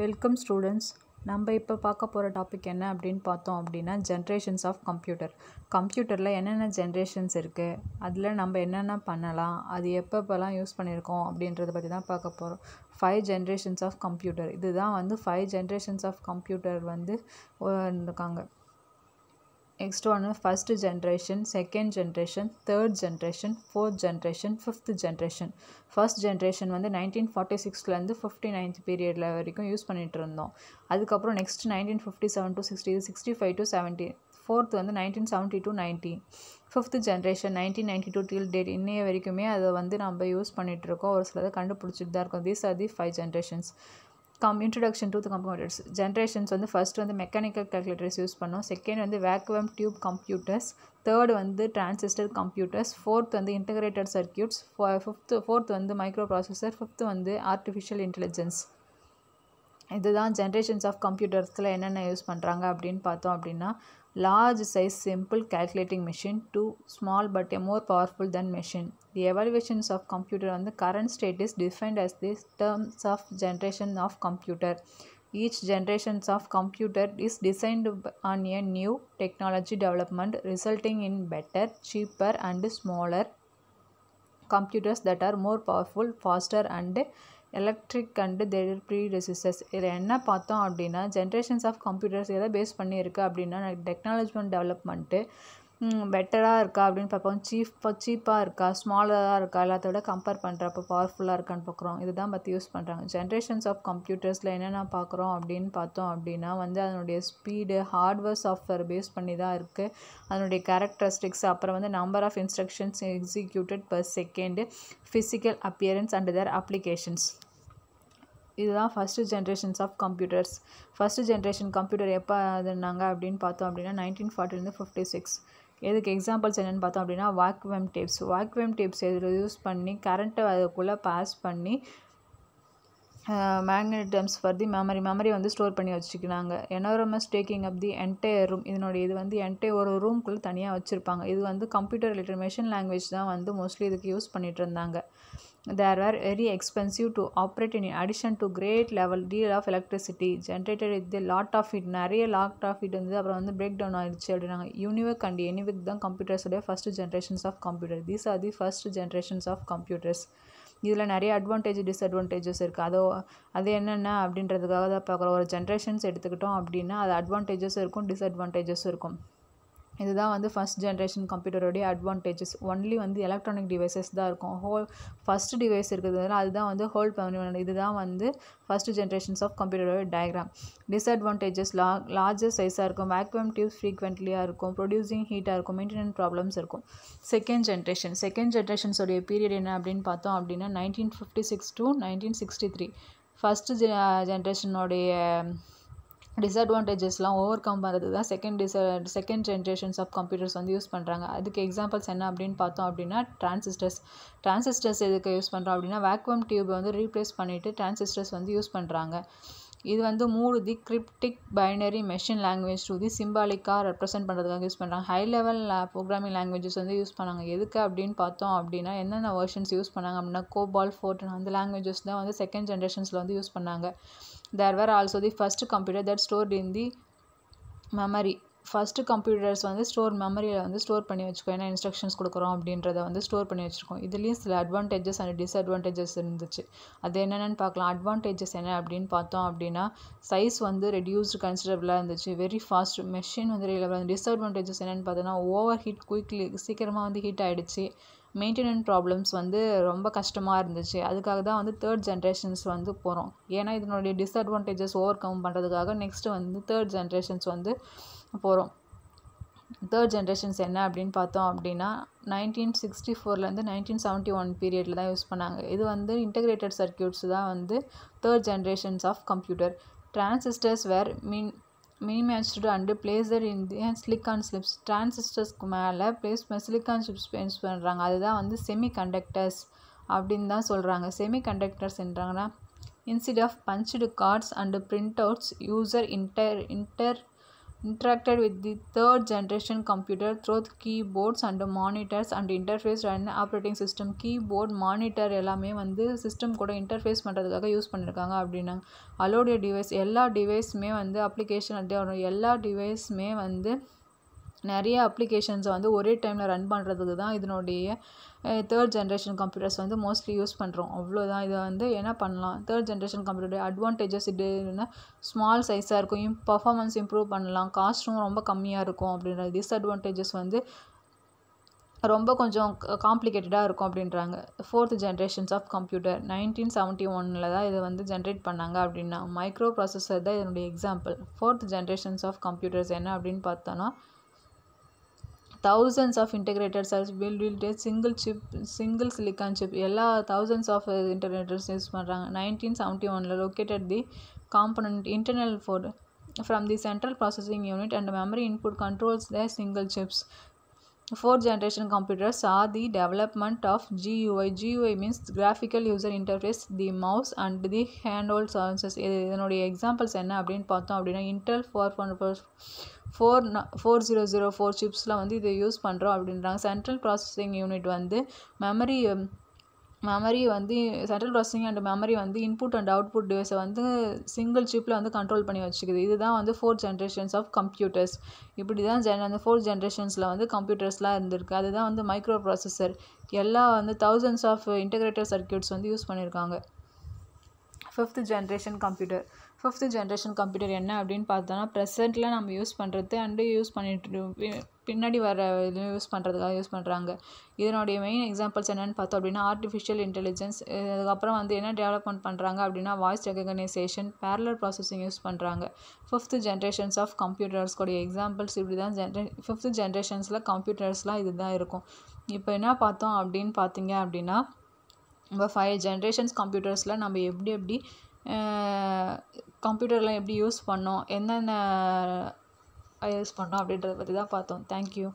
Welcome students நம்ம இப்போ பார்க்க போகிற டாபிக் என்ன அப்படின்னு பார்த்தோம் அப்படின்னா ஜென்ரேஷன்ஸ் ஆஃப் கம்ப்யூட்டர் கம்ப்யூட்டரில் என்னென்ன ஜென்ரேஷன்ஸ் இருக்குது அதில் நம்ம என்னென்ன பண்ணலாம் அது எப்பப்போலாம் யூஸ் பண்ணியிருக்கோம் அப்படின்றத பற்றி தான் பார்க்க போகிறோம் ஃபைவ் ஜென்ரேஷன்ஸ் ஆஃப் கம்ப்யூட்டர் இதுதான் வந்து ஃபைவ் ஜென்ரேஷன்ஸ் ஆஃப் கம்ப்யூட்டர் வந்து இருக்காங்க நெக்ஸ்ட் ஒன்று first generation second generation third generation fourth generation fifth generation first generation வந்து நைன்டீன் ஃபார்ட்டி சிக்ஸ்லேருந்து ஃபிஃப்டி நைன்த் பீரியடில் வரைக்கும் யூஸ் பண்ணிகிட்டு இருந்தோம் அதுக்கப்புறம் next nineteen fifty seven to sixty sixty five to seventy fourth வந்து nineteen seventy to ninety fifth generation nineteen ninety two till date இன்னைய வரைக்குமே அதை வந்து நம்ம யூஸ் பண்ணிகிட்டு இருக்கோம் ஒரு சிலதை கண்டுபிடிச்சிட்டு தான் இருக்கோம் these are the five generations come introduction to the computers generations வந்து ஃபஸ்ட் வந்து மெக்கானிக்கல் கால்குலேட்டர்ஸ் யூஸ் பண்ணோம் செகண்ட் வந்து வேக்வம் டியூப் கம்ப்யூட்டர்ஸ் தேர்ட் வந்து டிரான்சிஸ்டர் கம்ப்யூட்டர்ஸ் ஃபோர்த் வந்து இன்டகிரேட்டட் சர்க்கியூட்ஸ் ஃபிஃப்த்து ஃபோர்த் வந்து மைக்ரோ ப்ராசஸர் ஃபிஃப்த்து வந்து ஆர்டிஃபிஷியல் இன்டெலிஜென்ஸ் இதுதான் generations of கம்ப்யூட்டர்ஸில் என்னென்ன யூஸ் பண்ணுறாங்க அப்படின்னு பார்த்தோம் அப்படின்னா large size simple calculating machine to small but a more powerful than machine. The evaluations of computer on the current state is defined as the terms of generation of computer. Each generation of computer is designed on a new technology development resulting in better, cheaper and smaller computers that are more powerful, faster and electric and their predecessors இதில் என்ன பார்த்தோம் அப்படின்னா generations of computers எதை base பண்ணியிருக்கு அப்படின்னா டெக்னாலஜிமெண்ட் development பெட்டராக இருக்கா அப்படின்னு பார்ப்போம் சீஃப் சீப்பாக இருக்கா ஸ்மாலராக இருக்கா எல்லாத்தோட கம்பேர் பண்ணுறப்ப பவர்ஃபுல்லாக இருக்கான்னு பார்க்குறோம் இதுதான் பற்றி யூஸ் பண்ணுறாங்க ஜென்ரேஷன்ஸ் ஆஃப் கம்ப்யூட்டர்ஸில் என்னென்ன பார்க்குறோம் அப்படின்னு பார்த்தோம் அப்படின்னா வந்து அதனுடைய ஸ்பீடு ஹார்ட்வேர் சாஃப்ட்வேர் பேஸ் பண்ணி தான் இருக்குது அதனுடைய கேரக்டரிஸ்டிக்ஸ் அப்புறம் வந்து number of instructions executed per second physical appearance and their applications இதுதான் first generations of computers first generation computer எப்போ இருந்தாங்க அப்படின்னு பார்த்தோம் அப்படின்னா நைன்டீன் ஃபார்ட்டிலேருந்து ஃபிஃப்டி சிக்ஸ் எதுக்கு எக்ஸாம்பிள்ஸ் என்னென்னு பார்த்தோம் அப்படின்னா வாக்வேம் டேப்ஸ் வாக்வேம் டேப்ஸ் இதில் யூஸ் பண்ணி கரண்ட்டை அதுக்குள்ளே பாஸ் பண்ணி magnetic drums for the memory memory வந்து ஸ்டோர் பண்ணி வச்சுக்கிறாங்க enormous taking up the entire room இதனுடைய இது வந்து என்டையர் ஒரு ரூம்குள்ளே தனியாக வச்சுருப்பாங்க இது வந்து கம்ப்யூட்டர் ரிலேட்டட் மிஷின் லாங்குவேஜ் தான் வந்து மோஸ்ட்லி இதுக்கு யூஸ் பண்ணிகிட்டு இருந்தாங்க there are very expensive to operate in addition to great level deal of electricity generated with lot of it நிறைய லாட் ஆஃப் இட் வந்து அப்புறம் வந்து பிரேக் டவுன் ஆயிடுச்சு அப்படின்னாங்க யூனிவர்க் அண்ட் எனிவிக் தான் கம்ப்யூட்டர்ஸுடைய first generations of computer these are the first generations of computers இதில் நிறைய அட்வான்டேஜ் டிஸ்அட்வான்டேஜஸ் இருக்குது அதோ அது என்னென்ன அப்படின்றதுக்காக தான் பார்க்குறோம் ஒரு ஜென்ரேஷன்ஸ் எடுத்துக்கிட்டோம் அப்படின்னா அது அட்வான்டேஜஸும் இருக்கும் டிஸ்அட்வான்டேஜஸும் இருக்கும் இதுதான் வந்து ஃபஸ்ட் ஜென்ரேஷன் கம்ப்யூட்டருடைய அட்வான்டேஜஸ் ஒன்லி வந்து எலக்ட்ரானிக் டிவைசஸ் தான் இருக்கும் ஹோல் ஃபஸ்ட் டிவைஸ் இருக்கிறதுனால அதுதான் வந்து ஹோல் பண்ணி இதுதான் வந்து ஃபஸ்ட் ஜென்ரேஷன்ஸ் ஆஃப் கம்ப்யூட்டரோட டயக்ராம் டிஸ்அட்வான்டேஜஸ் லா லார்ஜர் சைஸாக இருக்கும் வேக்யூம் டியூப்ஸ் ஃப்ரீக்வெண்ட்லியாக இருக்கும் ப்ரொடியூசிங் ஹீட்டாக இருக்கும் மெயின்டெனன் ப்ராப்ளம்ஸ் இருக்கும் செகண்ட் ஜென்ரேஷன் செகண்ட் ஜென்ரேஷன்ஸோடைய பீரியட் என்ன அப்படின்னு பார்த்தோம் அப்படின்னா nineteen fifty six to nineteen sixty three first ஜென்ரேஷனோடைய டிஸ்அட்வான்டேஜஸ்லாம் ஓவர் கம் பண்ணுறது தான் செகண்ட் டிச செகண்ட் ஜென்ரேஷன்ஸ் ஆஃப் கம்ப்யூட்டர்ஸ் வந்து யூஸ் பண்ணுறாங்க அதுக்கு எக்ஸாம்பிள்ஸ் என்ன அப்படின்னு பார்த்தோம் அப்படின்னா டிரான்சிஸ்டர்ஸ் டிரான்சிஸ்டர்ஸ் எதுக்கு யூஸ் பண்ணுறோம் அப்படின்னா வேக்யூம் டியூப் வந்து ரீப்ளேஸ் பண்ணிவிட்டு டிரான்சிஸ்டர்ஸ் வந்து யூஸ் பண்ணுறாங்க இது வந்து மூணு the cryptic binary machine language to the சிம்பாலிக்காக ரெப்ரசென்ட் பண்ணுறதுக்காக யூஸ் பண்ணுறாங்க ஹை லெவல் ப்ரோக்ராமிங் லாங்குவேஜஸ் வந்து யூஸ் பண்ணாங்க எதுக்கு அப்படின்னு பார்த்தோம் அப்படின்னா என்னென்ன வெர்ஷன்ஸ் யூஸ் பண்ணாங்க அப்படின்னா கோபால் ஃபோர்டன் அந்த லாங்குவேஜஸ் தான் வந்து செகண்ட் ஜென்ரேஷன்ஸில் வந்து யூஸ் பண்ணாங்க there were also the first computer that store in the memory first computers வந்து ஸ்டோர் மெமரியில் வந்து ஸ்டோர் பண்ணி வச்சுக்கோ ஏன்னா இன்ஸ்ட்ரக்ஷன்ஸ் கொடுக்குறோம் அப்படின்றத வந்து ஸ்டோர் பண்ணி வச்சுருக்கோம் இதுலேயும் சில அட்வான்டேஜஸ் அண்ட் டிஸ்அட்வான்டேஜஸ் இருந்துச்சு அது என்னென்னு பார்க்கலாம் அட்வான்டேஜஸ் என்ன அப்படின்னு பார்த்தோம் அப்படின்னா சைஸ் வந்து ரெடியூஸ்டு கன்சிடரபிளாக இருந்துச்சு வெரி ஃபாஸ்ட் மெஷின் வந்து டிஸ்அட்வான்டேஜஸ் என்னென்னு பார்த்தோன்னா ஓவர் ஹீட் குயிக்லி சீக்கிரமாக வந்து ஹீட் ஆகிடுச்சு மெயின்டெனன்ஸ் ப்ராப்ளம்ஸ் வந்து ரொம்ப கஷ்டமாக இருந்துச்சு அதுக்காக தான் வந்து தேர்ட் ஜென்ரேஷன்ஸ் வந்து போகிறோம் ஏன்னா இதனுடைய டிஸ்அட்வான்டேஜஸ் ஓவர் கம் பண்ணுறதுக்காக நெக்ஸ்ட்டு வந்து தேர்ட் ஜென்ரேஷன்ஸ் வந்து போகிறோம் தேர்ட் ஜென்ரேஷன்ஸ் என்ன அப்படின்னு பார்த்தோம் அப்படின்னா நைன்டீன் சிக்ஸ்டி ஃபோர்லேருந்து நைன்டீன் செவன்ட்டி ஒன் பீரியடில் தான் யூஸ் பண்ணாங்க இது வந்து இன்டகிரேட்டட் சர்க்கியூட்ஸ் தான் வந்து third generations of computer transistors were mean miniaturized and placed in silicon chips டிரான்சிஸ்டர்ஸ்க்கு மேலே பிளேஸ் சிலிக்கான் சிப்ஸ் யூஸ் பண்ணுறாங்க அதுதான் வந்து செமி கண்டக்டர்ஸ் அப்படின்னு தான் சொல்கிறாங்க செமி கண்டக்டர்ஸ் என்றாங்கன்னா instead of punched cards and printouts user inter inter interacted with the third generation computer through keyboards and monitors and interface and operating system keyboard monitor எல்லாமே வந்து system கூட interface பண்ணுறதுக்காக use பண்ணியிருக்காங்க அப்படின்னாங்க அலோடைய device எல்லா டிவைஸுமே வந்து application எல்லா டிவைஸுமே வந்து நிறைய அப்ளிகேஷன்ஸை வந்து ஒரே டைமில் ரன் பண்ணுறதுக்கு தான் இதனுடைய தேர்ட் ஜென்ரேஷன் கம்ப்யூட்டர்ஸ் வந்து மோஸ்ட்லி யூஸ் பண்ணுறோம் அவ்வளோதான் இதை வந்து என்ன பண்ணலாம் தேர்ட் ஜென்ரேஷன் கம்ப்யூட்டருடைய அட்வான்டேஜஸ் இதுன்னா ஸ்மால் சைஸாக இருக்கும் இம் பர்ஃபார்மன்ஸ் இம்ப்ரூவ் பண்ணலாம் காஸ்ட்டும் ரொம்ப கம்மியாக இருக்கும் அப்படின்ற டிஸ்அட்வான்டேஜஸ் வந்து ரொம்ப கொஞ்சம் காம்ப்ளிகேட்டடாக இருக்கும் அப்படின்றாங்க fourth generations of computer nineteen seventy ஒன்னில் தான் இதை வந்து ஜென்ரேட் பண்ணாங்க அப்படின்னா மைக்ரோ ப்ராசஸர் தான் இதனுடைய example fourth generations of computers என்ன அப்படின்னு பார்த்தோன்னா thousands of integrators are built a single chip single silicon chip எல்லா thousands of uh, integrators use பண்ணுறாங்க நைன்டீன் செவன்ட்டி ஒனில் located the component from the central processing unit and memory input controls the single chips fourth generation computers are the development of GUI GUI means graphical user interface the mouse and the handheld services இது இதனுடைய examples என்ன அப்படின்னு பார்த்தோம் அப்படின்னா Intel four four four four zero zero four சிப்ஸில் வந்து இதை use பண்ணுறோம் அப்படின்றாங்க சென்ட்ரல் ப்ராசஸிங் யூனிட் வந்து மெமரி மெமரி வந்து சென்ட்ரல் ப்ராசஸிங் அண்ட் மெமரி வந்து இன்புட் அண்ட் அவுட்புட் டிவைஸை வந்து சிங்கிள் சிப்பில் வந்து கண்ட்ரோல் பண்ணி வச்சுக்குது இதுதான் வந்து ஃபோர்த் ஜென்ரேஷன்ஸ் ஆஃப் கம்ப்யூட்டர்ஸ் இப்படி தான் ஜென் அந்த ஃபோர்த் ஜென்ரேஷன்ஸில் வந்து கம்ப்யூட்டர்ஸ்லாம் இருந்திருக்கு அதுதான் வந்து மைக்ரோ ப்ராசஸர் எல்லா வந்து தௌசண்ட்ஸ் ஆஃப் இன்டகிரேட்டர் சர்க்கியூட்ஸ் வந்து யூஸ் பண்ணியிருக்காங்க fifth generation computer fifth generation computer என்ன அப்படின்னு பார்த்தோன்னா ப்ரெசென்ட்டில் நம்ம யூஸ் பண்ணுறது அண்டு யூஸ் பண்ணிட்டு பின்னாடி வர இதுவும் யூஸ் பண்ணுறதுக்காக யூஸ் பண்ணுறாங்க இதனுடைய மெயின் எக்ஸாம்பிள்ஸ் என்னென்னு பார்த்தோம் அப்படின்னா ஆர்டிஃபிஷியல் இன்டெலிஜென்ஸ் அதுக்கப்புறம் வந்து என்ன டெவலப்மெண்ட் பண்ணுறாங்க அப்படின்னா voice recognition parallel processing use பண்ணுறாங்க ஃபிஃப்த்து ஜென்ரேஷன்ஸ் ஆஃப் கம்ப்யூட்டர்ஸ் கூடிய எக்ஸாம்பிள்ஸ் இப்படி தான் ஜென்ரே ஃபிஃப்த்து ஜென்ரேஷன்ஸில் கம்ப்யூட்டர்ஸ்லாம் இது தான் இருக்கும் இப்போ என்ன பார்த்தோம் அப்படின்னு பார்த்தீங்க அப்படின்னா இப்போ ஃபைவ் ஜென்ரேஷன்ஸ் கம்ப்யூட்டர்ஸில் நம்ம எப்படி எப்படி கம்ப்யூட்டர்லாம் எப்படி யூஸ் பண்ணோம் என்னென்ன யூஸ் பண்ணோம் அப்படின்றத பற்றி தான் பார்த்தோம் தேங்க்யூ